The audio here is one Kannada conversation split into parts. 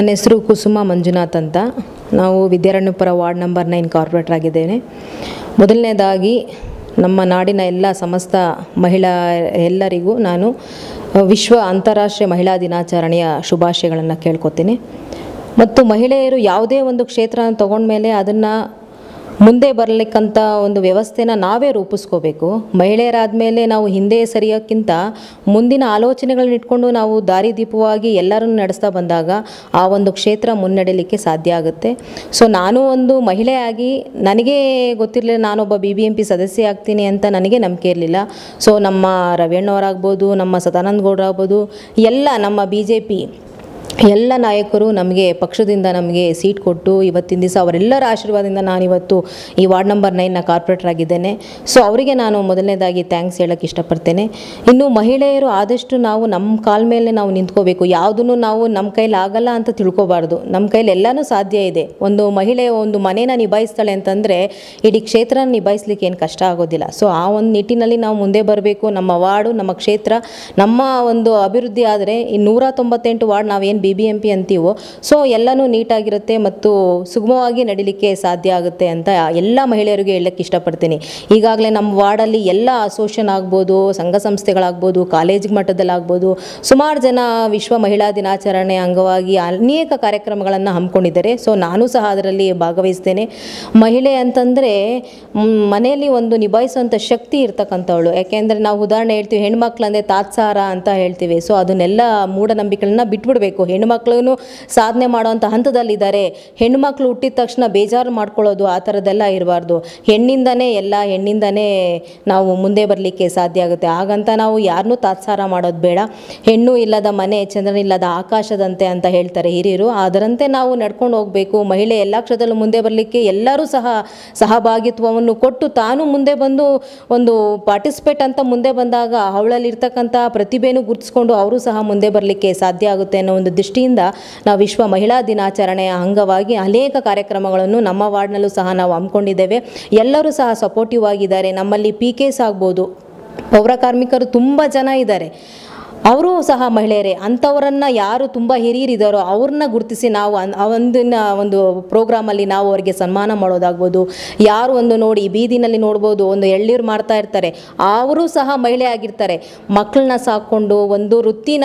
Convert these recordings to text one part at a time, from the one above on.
ನನ್ನ ಹೆಸರು ಕುಸುಮ ಮಂಜುನಾಥ್ ಅಂತ ನಾವು Vidyaranyapura ward number nine corporator ಆಗಿದ್ದೇನೆ ಮೊದಲನೇದಾಗಿ ನಮ್ಮ ನಾಡಿನ ಎಲ್ಲ ಸಮಸ್ತ ಮಹಿಳಾ ಎಲ್ಲರಿಗೂ ನಾನು ವಿಶ್ವ ಅಂತಾರಾಷ್ಟ್ರೀಯ ಮಹಿಳಾ ದಿನಾಚರಣೆಯ ಶುಭಾಶಯಗಳನ್ನು ಕೇಳ್ಕೊತೀನಿ ಮತ್ತು ಮಹಿಳೆಯರು ಯಾವುದೇ ಒಂದು ಕ್ಷೇತ್ರನ ತಗೊಂಡ್ಮೇಲೆ ಅದನ್ನು ಮುಂದೆ ಬರಲಿಕ್ಕಂಥ ಒಂದು ವ್ಯವಸ್ಥೆನ ನಾವೇ ರೂಪಿಸ್ಕೋಬೇಕು ಮಹಿಳೆಯರಾದ ಮೇಲೆ ನಾವು ಹಿಂದೆ ಸರಿಯೋಕ್ಕಿಂತ ಮುಂದಿನ ಆಲೋಚನೆಗಳನ್ನ ಇಟ್ಕೊಂಡು ನಾವು ದಾರಿದೀಪವಾಗಿ ಎಲ್ಲರನ್ನು ನಡೆಸ್ತಾ ಬಂದಾಗ ಆ ಒಂದು ಕ್ಷೇತ್ರ ಮುನ್ನಡೆಯಲಿಕ್ಕೆ ಸಾಧ್ಯ ಆಗುತ್ತೆ ಸೊ ನಾನು ಒಂದು ಮಹಿಳೆಯಾಗಿ ನನಗೆ ಗೊತ್ತಿರಲಿಲ್ಲ ನಾನೊಬ್ಬ ಬಿ ಬಿ ಎಂ ಪಿ ಸದಸ್ಯೆ ಆಗ್ತೀನಿ ಅಂತ ನನಗೆ ನಂಬಿಕೆ ಇರಲಿಲ್ಲ ಸೊ ನಮ್ಮ ರವಿಯಣ್ಣವರಾಗ್ಬೋದು ನಮ್ಮ ಸದಾನಂದ ಗೌಡರಾಗ್ಬೋದು ಎಲ್ಲ ನಮ್ಮ ಬಿ ಜೆ ಪಿ ಎಲ್ಲ ನಾಯಕರು ನಮಗೆ ಪಕ್ಷದಿಂದ ನಮಗೆ ಸೀಟ್ ಕೊಟ್ಟು ಇವತ್ತಿನ ದಿವಸ ಅವರೆಲ್ಲರ ಆಶೀರ್ವಾದದಿಂದ ನಾನಿವತ್ತು ಈ ವಾರ್ಡ್ ನಂಬರ್ ನೈನ್ನ ಕಾರ್ಪೊರೇಟರ್ ಆಗಿದ್ದೇನೆ ಸೊ ಅವರಿಗೆ ನಾನು ಮೊದಲನೇದಾಗಿ ಥ್ಯಾಂಕ್ಸ್ ಹೇಳೋಕ್ಕೆ ಇಷ್ಟಪಡ್ತೇನೆ ಇನ್ನು ಮಹಿಳೆಯರು ಆದಷ್ಟು ನಾವು ನಮ್ಮ ಕಾಲ ಮೇಲೆ ನಾವು ನಿಂತ್ಕೋಬೇಕು ಯಾವುದನ್ನು ನಾವು ನಮ್ಮ ಕೈಲಿ ಆಗಲ್ಲ ಅಂತ ತಿಳ್ಕೊಬಾರ್ದು ನಮ್ಮ ಕೈಲಿ ಎಲ್ಲನೂ ಸಾಧ್ಯ ಇದೆ ಒಂದು ಮಹಿಳೆ ಒಂದು ಮನೇನ ನಿಭಾಯಿಸ್ತಾಳೆ ಅಂತಂದರೆ ಇಡೀ ಕ್ಷೇತ್ರನ ನಿಭಾಯಿಸ್ಲಿಕ್ಕೆ ಏನು ಕಷ್ಟ ಆಗೋದಿಲ್ಲ ಸೊ ಆ ಒಂದು ನಿಟ್ಟಿನಲ್ಲಿ ನಾವು ಮುಂದೆ ಬರಬೇಕು ನಮ್ಮ ವಾರ್ಡು ನಮ್ಮ ಕ್ಷೇತ್ರ ನಮ್ಮ ಒಂದು ಅಭಿವೃದ್ಧಿ ಆದರೆ ಈ ನೂರ ತೊಂಬತ್ತೆಂಟು ವಾರ್ಡ್ ನಾವೇನು ಬಿ ಬಿ ಎಂ ಪಿ ಅಂತೀವೋ ಸೊ ಎಲ್ಲನೂ ನೀಟಾಗಿರುತ್ತೆ ಮತ್ತು ಸುಗಮವಾಗಿ ನಡೀಲಿಕ್ಕೆ ಸಾಧ್ಯ ಆಗುತ್ತೆ ಅಂತ ಎಲ್ಲ ಮಹಿಳೆಯರಿಗೆ ಹೇಳಕ್ಕೆ ಇಷ್ಟಪಡ್ತೀನಿ ಈಗಾಗಲೇ ನಮ್ಮ ವಾರ್ಡಲ್ಲಿ ಎಲ್ಲ ಅಸೋಸಿಯೇಷನ್ ಆಗ್ಬೋದು ಸಂಘ ಸಂಸ್ಥೆಗಳಾಗ್ಬೋದು ಕಾಲೇಜ್ ಮಟ್ಟದಲ್ಲಾಗ್ಬೋದು ಸುಮಾರು ಜನ ವಿಶ್ವ ಮಹಿಳಾ ದಿನಾಚರಣೆ ಅಂಗವಾಗಿ ಅನೇಕ ಕಾರ್ಯಕ್ರಮಗಳನ್ನು ಹಮ್ಮಿಕೊಂಡಿದ್ದಾರೆ ಸೊ ನಾನು ಸಹ ಅದರಲ್ಲಿ ಭಾಗವಹಿಸ್ತೇನೆ ಮಹಿಳೆ ಅಂತಂದರೆ ಮನೆಯಲ್ಲಿ ಒಂದು ನಿಭಾಯಿಸುವಂಥ ಶಕ್ತಿ ಇರ್ತಕ್ಕಂಥವಳು ಯಾಕೆಂದರೆ ನಾವು ಉದಾಹರಣೆ ಹೇಳ್ತೀವಿ ಹೆಣ್ಮಕ್ಳು ಅಂದರೆ ತಾತ್ಸಾರ ಅಂತ ಹೇಳ್ತೀವಿ ಸೊ ಅದನ್ನೆಲ್ಲ ಮೂಢನಂಬಿಕೆಗಳನ್ನ ಬಿಟ್ಬಿಡಬೇಕು ಹೆಣ್ಣುಮಕ್ಳು ಸಾಧನೆ ಮಾಡುವಂಥ ಹಂತದಲ್ಲಿದ್ದಾರೆ ಹೆಣ್ಣುಮಕ್ಳು ಹುಟ್ಟಿದ ತಕ್ಷಣ ಬೇಜಾರು ಮಾಡ್ಕೊಳ್ಳೋದು ಆ ಥರದ್ದೆಲ್ಲ ಇರಬಾರ್ದು ಹೆಣ್ಣಿಂದನೇ ಎಲ್ಲ ಹೆಣ್ಣಿಂದನೇ ನಾವು ಮುಂದೆ ಬರಲಿಕ್ಕೆ ಸಾಧ್ಯ ಆಗುತ್ತೆ ಹಾಗಂತ ನಾವು ಯಾರನ್ನೂ ತಾತ್ಸಾರ ಮಾಡೋದು ಬೇಡ ಹೆಣ್ಣು ಇಲ್ಲದ ಮನೆ ಚಂದ್ರನಿಲ್ಲದ ಆಕಾಶದಂತೆ ಅಂತ ಹೇಳ್ತಾರೆ ಹಿರಿಯರು ಅದರಂತೆ ನಾವು ನಡ್ಕೊಂಡು ಹೋಗಬೇಕು ಮಹಿಳೆ ಎಲ್ಲ ಕ್ಷೇತ್ರದಲ್ಲೂ ಮುಂದೆ ಬರಲಿಕ್ಕೆ ಎಲ್ಲರೂ ಸಹ ಸಹಭಾಗಿತ್ವವನ್ನು ಕೊಟ್ಟು ತಾನು ಮುಂದೆ ಬಂದು ಒಂದು ಪಾರ್ಟಿಸಿಪೇಟ್ ಅಂತ ಮುಂದೆ ಬಂದಾಗ ಅವಳಲ್ಲಿರ್ತಕ್ಕಂಥ ಪ್ರತಿಭೆಯನ್ನು ಗುರುತಿಸ್ಕೊಂಡು ಅವರು ಸಹ ಮುಂದೆ ಬರಲಿಕ್ಕೆ ಸಾಧ್ಯ ಆಗುತ್ತೆ ಅನ್ನೋ ಒಂದು ದೃಷ್ಟಿಯಿಂದ ನಾವು ವಿಶ್ವ ಮಹಿಳಾ ದಿನಾಚರಣೆಯ ಅಂಗವಾಗಿ ಅನೇಕ ಕಾರ್ಯಕ್ರಮಗಳನ್ನು ನಮ್ಮ ವಾರ್ಡ್ನಲ್ಲೂ ಸಹ ನಾವು ಹಮ್ಮಿಕೊಂಡಿದ್ದೇವೆ ಎಲ್ಲರೂ ಸಹ ಸಪೋರ್ಟಿವ್ ಆಗಿದ್ದಾರೆ ನಮ್ಮಲ್ಲಿ ಪಿ ಕೆಸ್ ಆಗ್ಬೋದು ಪೌರ ಕಾರ್ಮಿಕರು ತುಂಬ ಜನ ಇದ್ದಾರೆ ಅವರೂ ಸಹ ಮಹಿಳೆಯರೇ ಅಂಥವರನ್ನು ಯಾರು ತುಂಬ ಹಿರಿಯರಿದ್ದಾರೋ ಅವ್ರನ್ನ ಗುರುತಿಸಿ ನಾವು ಒಂದಿನ ಒಂದು ಪ್ರೋಗ್ರಾಮಲ್ಲಿ ನಾವು ಅವರಿಗೆ ಸನ್ಮಾನ ಮಾಡೋದಾಗ್ಬೋದು ಯಾರು ಒಂದು ನೋಡಿ ಬೀದಿನಲ್ಲಿ ನೋಡ್ಬೋದು ಒಂದು ಎಳ್ಳೀರು ಮಾಡ್ತಾ ಇರ್ತಾರೆ ಅವರು ಸಹ ಮಹಿಳೆ ಆಗಿರ್ತಾರೆ ಮಕ್ಕಳನ್ನ ಸಾಕ್ಕೊಂಡು ಒಂದು ವೃತ್ತಿನ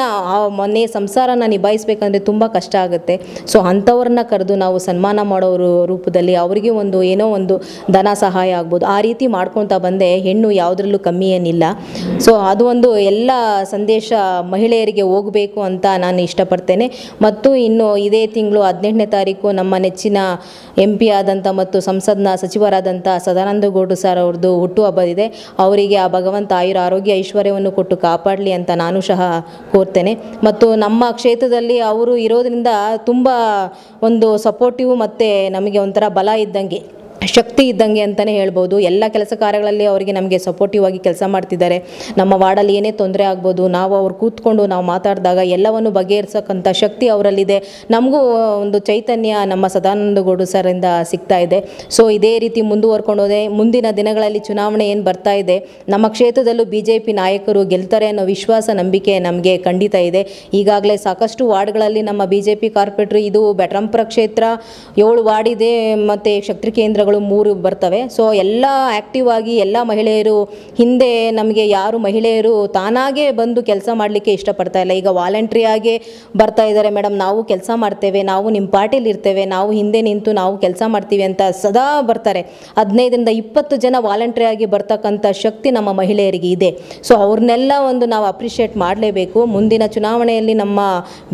ಮನೆ ಸಂಸಾರನ ನಿಭಾಯಿಸ್ಬೇಕಂದ್ರೆ ತುಂಬ ಕಷ್ಟ ಆಗುತ್ತೆ ಸೊ ಅಂಥವ್ರನ್ನ ಕರೆದು ನಾವು ಸನ್ಮಾನ ಮಾಡೋರು ರೂಪದಲ್ಲಿ ಅವರಿಗೆ ಒಂದು ಏನೋ ಒಂದು ಧನ ಸಹಾಯ ಆಗ್ಬೋದು ಆ ರೀತಿ ಮಾಡ್ಕೊತಾ ಬಂದೆ ಹೆಣ್ಣು ಯಾವುದ್ರಲ್ಲೂ ಕಮ್ಮಿ ಏನಿಲ್ಲ ಸೊ ಅದು ಒಂದು ಎಲ್ಲ ಸಂದೇಶ ಮಹಿಳೆಯರಿಗೆ ಹೋಗಬೇಕು ಅಂತ ನಾನು ಇಷ್ಟಪಡ್ತೇನೆ ಮತ್ತು ಇನ್ನು ಇದೇ ತಿಂಗಳು ಹದಿನೆಂಟನೇ ತಾರೀಕು ನಮ್ಮ ನೆಚ್ಚಿನ ಎಂ ಪಿ ಆದಂಥ ಮತ್ತು ಸಂಸದನ ಸಚಿವರಾದಂಥ ಸದಾನಂದ ಗೌಡು ಸರ್ ಅವ್ರದ್ದು ಹುಟ್ಟುಹಬ್ಬದಿದೆ ಅವರಿಗೆ ಆ ಭಗವಂತ ಆಯುರ ಆರೋಗ್ಯ ಐಶ್ವರ್ಯವನ್ನು ಕೊಟ್ಟು ಕಾಪಾಡಲಿ ಅಂತ ನಾನು ಸಹ ಕೋರ್ತೇನೆ ಮತ್ತು ನಮ್ಮ ಕ್ಷೇತ್ರದಲ್ಲಿ ಅವರು ಇರೋದರಿಂದ ತುಂಬ ಒಂದು ಸಪೋರ್ಟಿವ್ ಮತ್ತು ನಮಗೆ ಒಂಥರ ಬಲ ಇದ್ದಂಗೆ ಶಕ್ತಿ ಇದ್ದಂಗೆ ಅಂತಲೇ ಹೇಳ್ಬೋದು ಎಲ್ಲ ಕೆಲಸ ಕಾರ್ಯಗಳಲ್ಲಿ ಅವರಿಗೆ ನಮಗೆ ಸಪೋರ್ಟಿವ್ ಆಗಿ ಕೆಲಸ ಮಾಡ್ತಿದ್ದಾರೆ ನಮ್ಮ ವಾರ್ಡಲ್ಲಿ ಏನೇ ತೊಂದರೆ ಆಗ್ಬೋದು ನಾವು ಅವ್ರು ಕೂತ್ಕೊಂಡು ನಾವು ಮಾತಾಡಿದಾಗ ಎಲ್ಲವನ್ನು ಬಗೆಹರಿಸೋಕ್ಕಂಥ ಶಕ್ತಿ ಅವರಲ್ಲಿದೆ ನಮಗೂ ಒಂದು ಚೈತನ್ಯ ನಮ್ಮ ಸದಾನಂದ ಗೌಡು ಸರಿಂದ ಸಿಗ್ತಾ ಇದೆ ಸೊ ಇದೇ ರೀತಿ ಮುಂದುವರ್ಕೊಂಡು ಮುಂದಿನ ದಿನಗಳಲ್ಲಿ ಚುನಾವಣೆ ಏನು ಬರ್ತಾ ಇದೆ ನಮ್ಮ ಕ್ಷೇತ್ರದಲ್ಲೂ ಬಿ ಜೆ ಪಿ ನಾಯಕರು ಗೆಲ್ತಾರೆ ಅನ್ನೋ ವಿಶ್ವಾಸ ನಂಬಿಕೆ ನಮಗೆ ಖಂಡಿತ ಇದೆ ಈಗಾಗಲೇ ಸಾಕಷ್ಟು ವಾರ್ಡ್ಗಳಲ್ಲಿ ನಮ್ಮ ಬಿ ಜೆ ಪಿ ಕಾರ್ಪೊರೇಟ್ರು ಇದು ಬೆಟ್ರಂಪುರ ಕ್ಷೇತ್ರ ಏಳು ವಾರ್ಡ್ ಇದೆ ಮತ್ತು ಶಕ್ತಿ ಕೇಂದ್ರ ಕ್ಷೇತ್ರಗಳು ಮೂರು ಬರ್ತವೆ ಸೊ ಎಲ್ಲ ಆ್ಯಕ್ಟಿವ್ ಆಗಿ ಎಲ್ಲ ಮಹಿಳೆಯರು ಹಿಂದೆ ನಮಗೆ ಯಾರು ಮಹಿಳೆಯರು ತಾನಾಗೇ ಬಂದು ಕೆಲಸ ಮಾಡಲಿಕ್ಕೆ ಇಷ್ಟಪಡ್ತಾ ಇಲ್ಲ ಈಗ ವಾಲಂಟ್ರಿಯಾಗೆ ಬರ್ತಾ ಇದ್ದಾರೆ ಮೇಡಮ್ ನಾವು ಕೆಲಸ ಮಾಡ್ತೇವೆ ನಾವು ನಿಮ್ಮ ಪಾರ್ಟಿಲಿ ಇರ್ತೇವೆ ನಾವು ಹಿಂದೆ ನಿಂತು ನಾವು ಕೆಲಸ ಮಾಡ್ತೀವಿ ಅಂತ ಸದಾ ಬರ್ತಾರೆ ಹದಿನೈದರಿಂದ ಇಪ್ಪತ್ತು ಜನ ವಾಲಂಟ್ರಿಯಾಗಿ ಬರ್ತಕ್ಕಂಥ ಶಕ್ತಿ ನಮ್ಮ ಮಹಿಳೆಯರಿಗೆ ಇದೆ ಸೊ ಅವ್ರನ್ನೆಲ್ಲ ಒಂದು ನಾವು ಅಪ್ರಿಷಿಯೇಟ್ ಮಾಡಲೇಬೇಕು ಮುಂದಿನ ಚುನಾವಣೆಯಲ್ಲಿ ನಮ್ಮ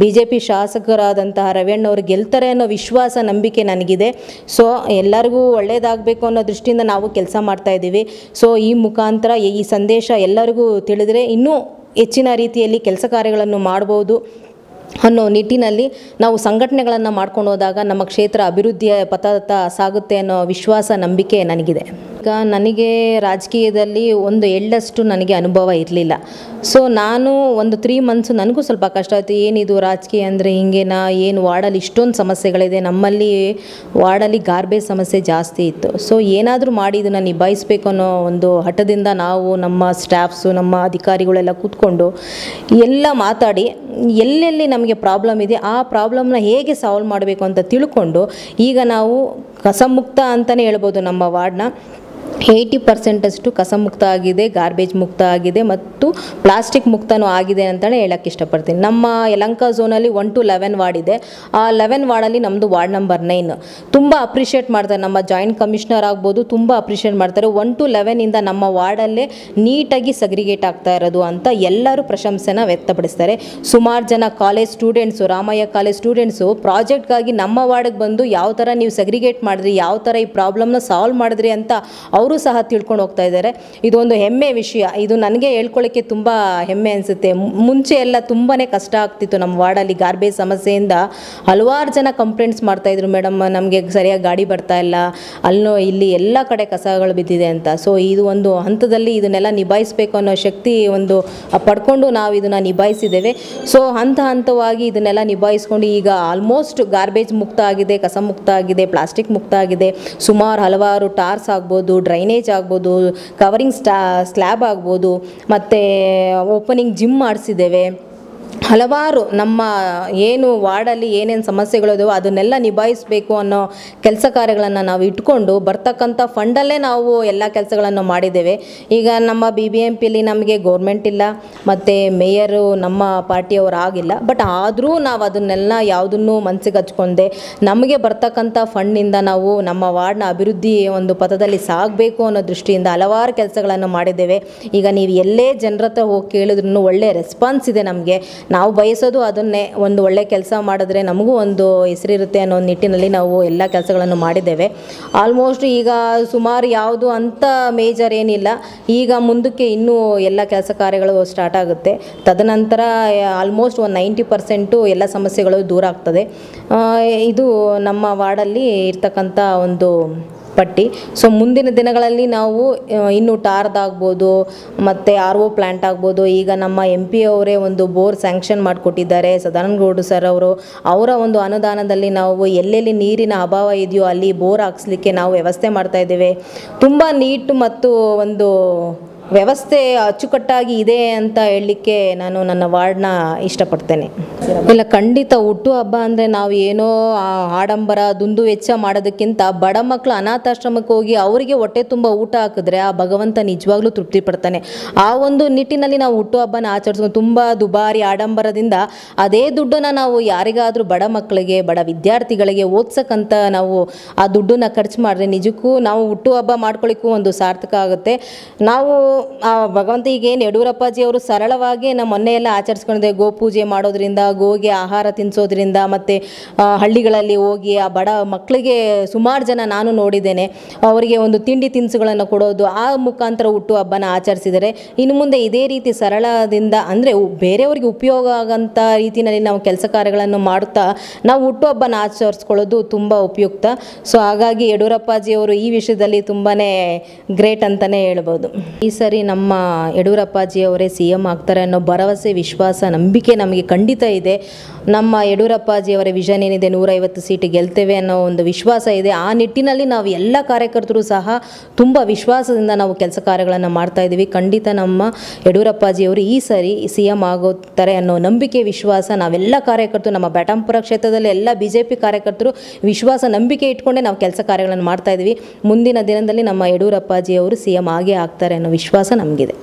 ಬಿ ಜೆ ಪಿ ಶಾಸಕರಾದಂತಹ ರವಿಯಣ್ಣವರು ಗೆಲ್ತಾರೆ ಅನ್ನೋ ವಿಶ್ವಾಸ ನಂಬಿಕೆ ನನಗಿದೆ ಸೊ ಎಲ್ಲರಿಗೂ ಒಳ್ಳೆಯದಾಗಬೇಕು ಅನ್ನೋ ದೃಷ್ಟಿಯಿಂದ ನಾವು ಕೆಲಸ ಮಾಡ್ತಾ ಇದ್ದೀವಿ ಸೊ ಈ ಮುಖಾಂತರ ಈ ಸಂದೇಶ ಎಲ್ಲರಿಗೂ ತಿಳಿದರೆ ಇನ್ನೂ ಹೆಚ್ಚಿನ ರೀತಿಯಲ್ಲಿ ಕೆಲಸ ಕಾರ್ಯಗಳನ್ನು ಮಾಡ್ಬೋದು ಅನ್ನೋ ನಿಟ್ಟಿನಲ್ಲಿ ನಾವು ಸಂಘಟನೆಗಳನ್ನು ಮಾಡ್ಕೊಂಡು ಹೋದಾಗ ನಮ್ಮ ಕ್ಷೇತ್ರ ಅಭಿವೃದ್ಧಿಯ ಪಥದತ್ತ ಸಾಗುತ್ತೆ ಅನ್ನೋ ವಿಶ್ವಾಸ ನಂಬಿಕೆ ನನಗಿದೆ ಈಗ ನನಗೆ ರಾಜಕೀಯದಲ್ಲಿ ಒಂದು ಎಳ್ಳಷ್ಟು ನನಗೆ ಅನುಭವ ಇರಲಿಲ್ಲ ಸೊ ನಾನು ಒಂದು ತ್ರೀ ಮಂತ್ಸು ನನಗೂ ಸ್ವಲ್ಪ ಕಷ್ಟ ಆಯಿತು ಏನಿದು ರಾಜಕೀಯ ಅಂದರೆ ಹಿಂಗೇನಾ ಏನು ವಾರ್ಡಲ್ಲಿ ಇಷ್ಟೊಂದು ಸಮಸ್ಯೆಗಳಿದೆ ನಮ್ಮಲ್ಲಿ ವಾರ್ಡಲ್ಲಿ ಗಾರ್ಬೇಜ್ ಸಮಸ್ಯೆ ಜಾಸ್ತಿ ಇತ್ತು ಸೊ ಏನಾದರೂ ಮಾಡಿ ಇದನ್ನು ನಿಭಾಯಿಸಬೇಕು ಅನ್ನೋ ಒಂದು ಹಠದಿಂದ ನಾವು ನಮ್ಮ ಸ್ಟಾಫ್ಸು ನಮ್ಮ ಅಧಿಕಾರಿಗಳೆಲ್ಲ ಕೂತ್ಕೊಂಡು ಎಲ್ಲ ಮಾತಾಡಿ ಎಲ್ಲೆಲ್ಲಿ ನಮಗೆ ಪ್ರಾಬ್ಲಮ್ ಇದೆ ಆ ಪ್ರಾಬ್ಲಮ್ನ ಹೇಗೆ ಸಾಲ್ವ್ ಮಾಡಬೇಕು ಅಂತ ತಿಳ್ಕೊಂಡು ಈಗ ನಾವು ಕಸಮುಕ್ತ ಅಂತಲೇ ಹೇಳ್ಬೋದು ನಮ್ಮ ವಾರ್ಡ್ನ ಏಯ್ಟಿ ಪರ್ಸೆಂಟಷ್ಟು ಕಸ ಮುಕ್ತ ಆಗಿದೆ ಗಾರ್ಬೇಜ್ ಮುಕ್ತ ಆಗಿದೆ ಮತ್ತು ಪ್ಲಾಸ್ಟಿಕ್ ಮುಕ್ತನೂ ಆಗಿದೆ ಅಂತಲೇ ಹೇಳೋಕ್ಕೆ ಇಷ್ಟಪಡ್ತೀನಿ ನಮ್ಮ ಯಲಂಕ ಝೋನಲ್ಲಿ ಒನ್ ಟು ಲೆವೆನ್ ವಾರ್ಡ್ ಇದೆ ಆ ಲೆವೆನ್ ವಾರ್ಡಲ್ಲಿ ನಮ್ಮದು ವಾರ್ಡ್ ನಂಬರ್ ನೈನ್ ತುಂಬ ಅಪ್ರಿಷಿಯೇಟ್ ಮಾಡ್ತಾರೆ ನಮ್ಮ ಜಾಯಿಂಟ್ ಕಮಿಷನರ್ ಆಗ್ಬೋದು ತುಂಬ ಅಪ್ರಿಷಿಯೇಟ್ ಮಾಡ್ತಾರೆ ಒನ್ ಟು ಲೆವೆನಿಂದ ನಮ್ಮ ವಾರ್ಡಲ್ಲೇ ನೀಟಾಗಿ ಸಗ್ರಿಗೇಟ್ ಆಗ್ತಾ ಇರೋದು ಅಂತ ಎಲ್ಲರೂ ಪ್ರಶಂಸೆನ ವ್ಯಕ್ತಪಡಿಸ್ತಾರೆ ಸುಮಾರು ಜನ college students Ramaiah college students ಪ್ರಾಜೆಕ್ಟ್ಗಾಗಿ ನಮ್ಮ ವಾರ್ಡ್ಗೆ ಬಂದು ಯಾವ ಥರ ನೀವು ಸಗ್ರಿಗೇಟ್ ಮಾಡಿದ್ರಿ ಯಾವ ಥರ ಈ ಪ್ರಾಬ್ಲಮ್ನ ಸಾಲ್ವ್ ಮಾಡಿದ್ರಿ ಅಂತ ಅವರು ಅವರು ಸಹ ತಿಳ್ಕೊಂಡು ಹೋಗ್ತಾ ಇದ್ದಾರೆ ಇದೊಂದು ಹೆಮ್ಮೆ ವಿಷಯ ಇದು ನನಗೆ ಹೇಳ್ಕೊಳ್ಳೋಕ್ಕೆ ತುಂಬ ಹೆಮ್ಮೆ ಅನಿಸುತ್ತೆ ಮುಂಚೆ ಎಲ್ಲ ತುಂಬಾ ಕಷ್ಟ ಆಗ್ತಿತ್ತು ನಮ್ಮ ವಾರ್ಡಲ್ಲಿ ಗಾರ್ಬೇಜ್ ಸಮಸ್ಯೆಯಿಂದ ಹಲವಾರು ಜನ ಕಂಪ್ಲೇಂಟ್ಸ್ ಮಾಡ್ತಾಯಿದ್ರು ಮೇಡಮ್ ನಮಗೆ ಸರಿಯಾಗಿ ಗಾಡಿ ಬರ್ತಾ ಇಲ್ಲ ಅಲ್ಲೋ ಇಲ್ಲಿ ಎಲ್ಲ ಕಡೆ ಕಸಗಳು ಬಿದ್ದಿದೆ ಅಂತ ಸೊ ಇದು ಒಂದು ಹಂತದಲ್ಲಿ ಇದನ್ನೆಲ್ಲ ನಿಭಾಯಿಸಬೇಕು ಅನ್ನೋ ಶಕ್ತಿ ಒಂದು ಪಡ್ಕೊಂಡು ನಾವು ಇದನ್ನು ನಿಭಾಯಿಸಿದ್ದೇವೆ ಸೊ ಹಂತ ಹಂತವಾಗಿ ಇದನ್ನೆಲ್ಲ ನಿಭಾಯಿಸ್ಕೊಂಡು ಈಗ ಆಲ್ಮೋಸ್ಟ್ ಗಾರ್ಬೇಜ್ ಮುಕ್ತ ಆಗಿದೆ ಕಸ ಮುಕ್ತ ಆಗಿದೆ ಪ್ಲಾಸ್ಟಿಕ್ ಮುಕ್ತ ಆಗಿದೆ ಸುಮಾರು ಹಲವಾರು ಟಾರ್ಸ್ ಆಗ್ಬೋದು ಡ್ರೈ ಡ್ರೈನೇಜ್ ಆಗ್ಬೋದು ಕವರಿಂಗ್ ಸ್ಟಾ ಸ್ಲ್ಯಾಬ್ ಆಗ್ಬೋದು ಮತ್ತು ಓಪನಿಂಗ್ ಜಿಮ್ ಮಾಡಿಸಿದ್ದೇವೆ ಹಲವಾರು ನಮ್ಮ ಏನು ವಾರ್ಡಲ್ಲಿ ಏನೇನು ಸಮಸ್ಯೆಗಳಿದೆಯೋ ಅದನ್ನೆಲ್ಲ ನಿಭಾಯಿಸಬೇಕು ಅನ್ನೋ ಕೆಲಸ ಕಾರ್ಯಗಳನ್ನು ನಾವು ಇಟ್ಕೊಂಡು ಬರ್ತಕ್ಕಂಥ ಫಂಡಲ್ಲೇ ನಾವು ಎಲ್ಲ ಕೆಲಸಗಳನ್ನು ಮಾಡಿದ್ದೇವೆ ಈಗ ನಮ್ಮ ಬಿ ಬಿ ಎಂ ಪಿಲಿ ನಮಗೆ ಗೌರ್ಮೆಂಟ್ ಇಲ್ಲ ಮತ್ತು ಮೇಯರು ನಮ್ಮ ಪಾರ್ಟಿಯವರು ಆಗಿಲ್ಲ ಬಟ್ ಆದರೂ ನಾವು ಅದನ್ನೆಲ್ಲ ಯಾವುದನ್ನು ಮನಸ್ಸಿಗೆ ಹಚ್ಕೊಂಡೆ ನಮಗೆ ಬರ್ತಕ್ಕಂಥ ಫಂಡ್ನಿಂದ ನಾವು ನಮ್ಮ ವಾರ್ಡ್ನ ಅಭಿವೃದ್ಧಿ ಒಂದು ಪಥದಲ್ಲಿ ಸಾಗಬೇಕು ಅನ್ನೋ ದೃಷ್ಟಿಯಿಂದ ಹಲವಾರು ಕೆಲಸಗಳನ್ನು ಮಾಡಿದ್ದೇವೆ ಈಗ ನೀವು ಎಲ್ಲೇ ಜನರ ಹತ್ರ ಹೋಗಿ ಕೇಳಿದ್ರು ಒಳ್ಳೆಯ ರೆಸ್ಪಾನ್ಸ್ ಇದೆ ನಮಗೆ ನಾವು ಬಯಸೋದು ಅದನ್ನೇ ಒಂದು ಒಳ್ಳೆ ಕೆಲಸ ಮಾಡಿದ್ರೆ ನಮಗೂ ಒಂದು ಹೆಸರಿರುತ್ತೆ ಅನ್ನೋ ನಿಟ್ಟಿನಲ್ಲಿ ನಾವು ಎಲ್ಲ ಕೆಲಸಗಳನ್ನು ಮಾಡಿದ್ದೇವೆ ಆಲ್ಮೋಸ್ಟ್ ಈಗ ಸುಮಾರು ಯಾವುದು ಅಂಥ ಮೇಜರ್ ಏನಿಲ್ಲ ಈಗ ಮುಂದಕ್ಕೆ ಇನ್ನೂ ಎಲ್ಲ ಕೆಲಸ ಕಾರ್ಯಗಳು ಸ್ಟಾರ್ಟ್ ಆಗುತ್ತೆ ತದನಂತರ ಆಲ್ಮೋಸ್ಟ್ ಒಂದು ನೈಂಟಿ ಪರ್ಸೆಂಟು ಎಲ್ಲ ಸಮಸ್ಯೆಗಳು ದೂರ ಆಗ್ತದೆ ಇದು ನಮ್ಮ ವಾರ್ಡಲ್ಲಿ ಇರ್ತಕ್ಕಂಥ ಒಂದು ಪಟ್ಟಿ ಸೊ ಮುಂದಿನ ದಿನಗಳಲ್ಲಿ ನಾವು ಇನ್ನು ಆಗ್ಬೋದು ಮತ್ತು ಆರ್ ಒ ಪ್ಲ್ಯಾಂಟ್ ಆಗ್ಬೋದು ಈಗ ನಮ್ಮ ಎಂ ಪಿ ಅವರೇ ಒಂದು ಬೋರ್ ಸ್ಯಾಂಕ್ಷನ್ ಮಾಡಿಕೊಟ್ಟಿದ್ದಾರೆ ಸದಾನಂದಗೌಡ ಸರ್ ಅವರು ಅವರ ಒಂದು ಅನುದಾನದಲ್ಲಿ ನಾವು ಎಲ್ಲೆಲ್ಲಿ ನೀರಿನ ಅಭಾವ ಇದೆಯೋ ಅಲ್ಲಿ ಬೋರ್ ಹಾಕ್ಸ್ಲಿಕ್ಕೆ ನಾವು ವ್ಯವಸ್ಥೆ ಮಾಡ್ತಾ ಇದ್ದೇವೆ ತುಂಬ ನೀಟ್ ಮತ್ತು ಒಂದು ವ್ಯವಸ್ಥೆ ಅಚ್ಚುಕಟ್ಟಾಗಿ ಇದೆ ಅಂತ ಹೇಳಲಿಕ್ಕೆ ನಾನು ನನ್ನ ವಾರ್ಡ್ನ ಇಷ್ಟಪಡ್ತೇನೆ ಇಲ್ಲ ಖಂಡಿತ ಹಬ್ಬ ಅಂದರೆ ನಾವು ಏನೋ ಆಡಂಬರ ದುಂದು ವೆಚ್ಚ ಮಾಡೋದಕ್ಕಿಂತ ಬಡ ಮಕ್ಕಳು ಅನಾಥಾಶ್ರಮಕ್ಕೆ ಹೋಗಿ ಅವರಿಗೆ ಹೊಟ್ಟೆ ತುಂಬ ಊಟ ಹಾಕಿದ್ರೆ ಆ ಭಗವಂತ ನಿಜವಾಗ್ಲೂ ತೃಪ್ತಿ ಪಡ್ತಾನೆ ಆ ಒಂದು ನಿಟ್ಟಿನಲ್ಲಿ ನಾವು ಹುಟ್ಟು ಹಬ್ಬನ ಆಚರಿಸ್ಕೊಂಡು ತುಂಬ ದುಬಾರಿ ಆಡಂಬರದಿಂದ ಅದೇ ದುಡ್ಡನ್ನು ನಾವು ಯಾರಿಗಾದರೂ ಬಡ ಮಕ್ಕಳಿಗೆ ಬಡ ವಿದ್ಯಾರ್ಥಿಗಳಿಗೆ ಓದ್ಸಕ್ಕಂತ ನಾವು ಆ ದುಡ್ಡನ್ನ ಖರ್ಚು ಮಾಡಿದ್ರೆ ನಿಜಕ್ಕೂ ನಾವು ಹುಟ್ಟು ಹಬ್ಬ ಮಾಡ್ಕೊಳ್ಳಿಕ್ಕೂ ಒಂದು ಸಾರ್ಥಕ ಆಗುತ್ತೆ ನಾವು ಭಗವಂತ ಈಗೇನು ಯಡಿಯೂರಪ್ಪಾಜಿ ಅವರು ಸರಳವಾಗಿ ನಮ್ಮ ಮೊನ್ನೆಯೆಲ್ಲ ಆಚರಿಸ್ಕೊಂಡಿದೆ ಪೂಜೆ ಮಾಡೋದ್ರಿಂದ ಗೋಗೆ ಆಹಾರ ತಿನ್ನಿಸೋದ್ರಿಂದ ಮತ್ತು ಹಳ್ಳಿಗಳಲ್ಲಿ ಹೋಗಿ ಆ ಬಡ ಮಕ್ಕಳಿಗೆ ಸುಮಾರು ಜನ ನಾನು ನೋಡಿದ್ದೇನೆ ಅವರಿಗೆ ಒಂದು ತಿಂಡಿ ತಿನಿಸುಗಳನ್ನು ಕೊಡೋದು ಆ ಮುಖಾಂತರ ಹುಟ್ಟು ಹಬ್ಬನ ಆಚರಿಸಿದರೆ ಇನ್ನು ಮುಂದೆ ಇದೇ ರೀತಿ ಸರಳದಿಂದ ಅಂದರೆ ಬೇರೆಯವರಿಗೆ ಉಪಯೋಗ ಆಗಂಥ ರೀತಿಯಲ್ಲಿ ನಾವು ಕೆಲಸ ಕಾರ್ಯಗಳನ್ನು ಮಾಡುತ್ತಾ ನಾವು ಹಬ್ಬನ ಆಚರಿಸ್ಕೊಳ್ಳೋದು ತುಂಬ ಉಪಯುಕ್ತ ಸೊ ಹಾಗಾಗಿ ಯಡಿಯೂರಪ್ಪಾಜಿಯವರು ಈ ವಿಷಯದಲ್ಲಿ ತುಂಬಾ ಗ್ರೇಟ್ ಅಂತಲೇ ಹೇಳ್ಬೋದು ಈ ಸರಿ ಸರಿ ನಮ್ಮ ಅವರೇ ಸಿ ಎಂ ಆಗ್ತಾರೆ ಅನ್ನೋ ಭರವಸೆ ವಿಶ್ವಾಸ ನಂಬಿಕೆ ನಮಗೆ ಖಂಡಿತ ಇದೆ ನಮ್ಮ ಅವರ ವಿಷನ್ ಏನಿದೆ ನೂರೈವತ್ತು ಸೀಟ್ ಗೆಲ್ತೇವೆ ಅನ್ನೋ ಒಂದು ವಿಶ್ವಾಸ ಇದೆ ಆ ನಿಟ್ಟಿನಲ್ಲಿ ನಾವು ಎಲ್ಲ ಕಾರ್ಯಕರ್ತರು ಸಹ ತುಂಬ ವಿಶ್ವಾಸದಿಂದ ನಾವು ಕೆಲಸ ಕಾರ್ಯಗಳನ್ನು ಮಾಡ್ತಾ ಇದ್ದೀವಿ ಖಂಡಿತ ನಮ್ಮ ಯಡಿಯೂರಪ್ಪಾಜಿಯವರು ಈ ಸರಿ ಸಿ ಎಂ ಆಗುತ್ತಾರೆ ಅನ್ನೋ ನಂಬಿಕೆ ವಿಶ್ವಾಸ ನಾವೆಲ್ಲ ಕಾರ್ಯಕರ್ತರು ನಮ್ಮ ಬ್ಯಾಟಂಪುರ ಕ್ಷೇತ್ರದಲ್ಲಿ ಎಲ್ಲ ಬಿ ಜೆ ಪಿ ಕಾರ್ಯಕರ್ತರು ವಿಶ್ವಾಸ ನಂಬಿಕೆ ಇಟ್ಕೊಂಡೇ ನಾವು ಕೆಲಸ ಕಾರ್ಯಗಳನ್ನು ಮಾಡ್ತಾ ಇದ್ದೀವಿ ಮುಂದಿನ ದಿನದಲ್ಲಿ ನಮ್ಮ ಯಡಿಯೂರಪ್ಪಾಜಿಯವರು ಸಿ ಎಂ ಆಗೇ ಆಗ್ತಾರೆ ಅನ್ನೋ ವಿಶ್ವಾಸ ವಾಸ ನಮಗಿದೆ